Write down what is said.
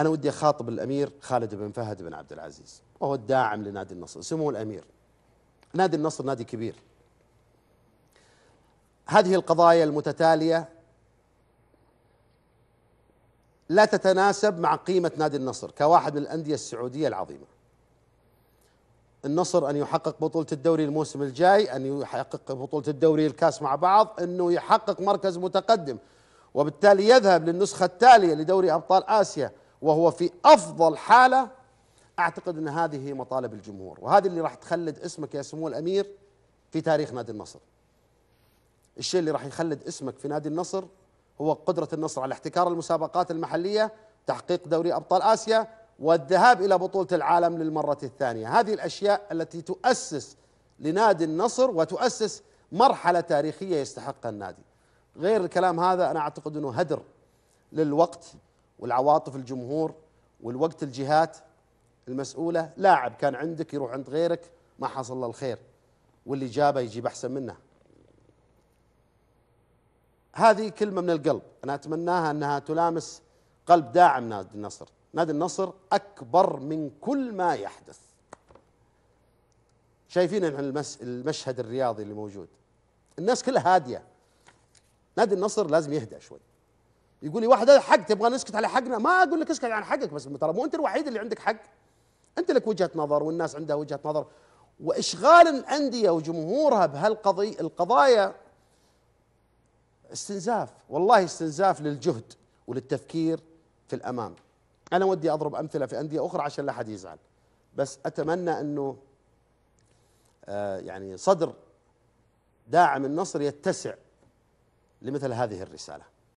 أنا ودي أخاطب الأمير خالد بن فهد بن عبد العزيز وهو الداعم لنادي النصر سمو الأمير نادي النصر نادي كبير هذه القضايا المتتالية لا تتناسب مع قيمة نادي النصر كواحد من الأندية السعودية العظيمة النصر أن يحقق بطولة الدوري الموسم الجاي أن يحقق بطولة الدوري الكاس مع بعض أنه يحقق مركز متقدم وبالتالي يذهب للنسخة التالية لدوري أبطال آسيا وهو في افضل حاله اعتقد ان هذه هي مطالب الجمهور وهذه اللي راح تخلد اسمك يا سمو الامير في تاريخ نادي النصر الشيء اللي راح يخلد اسمك في نادي النصر هو قدره النصر على احتكار المسابقات المحليه تحقيق دوري ابطال اسيا والذهاب الى بطوله العالم للمره الثانيه هذه الاشياء التي تؤسس لنادي النصر وتؤسس مرحله تاريخيه يستحقها النادي غير الكلام هذا انا اعتقد انه هدر للوقت والعواطف الجمهور والوقت الجهات المسؤوله لاعب كان عندك يروح عند غيرك ما حصل له الخير واللي جابه يجيب احسن منه هذه كلمه من القلب انا اتمناها انها تلامس قلب داعم نادي النصر نادي النصر اكبر من كل ما يحدث شايفين المشهد الرياضي اللي موجود الناس كلها هاديه نادي النصر لازم يهدأ شوي يقول لي واحد هذا حق تبغى نسكت على حقنا ما اقول لك اسكت عن حقك بس ترى مو انت الوحيد اللي عندك حق انت لك وجهه نظر والناس عندها وجهه نظر واشغال الانديه وجمهورها بهالقضيه القضايا استنزاف والله استنزاف للجهد وللتفكير في الامام انا ودي اضرب امثله في انديه اخرى عشان لا حد يزعل بس اتمنى انه آه، يعني صدر داعم النصر يتسع لمثل هذه الرساله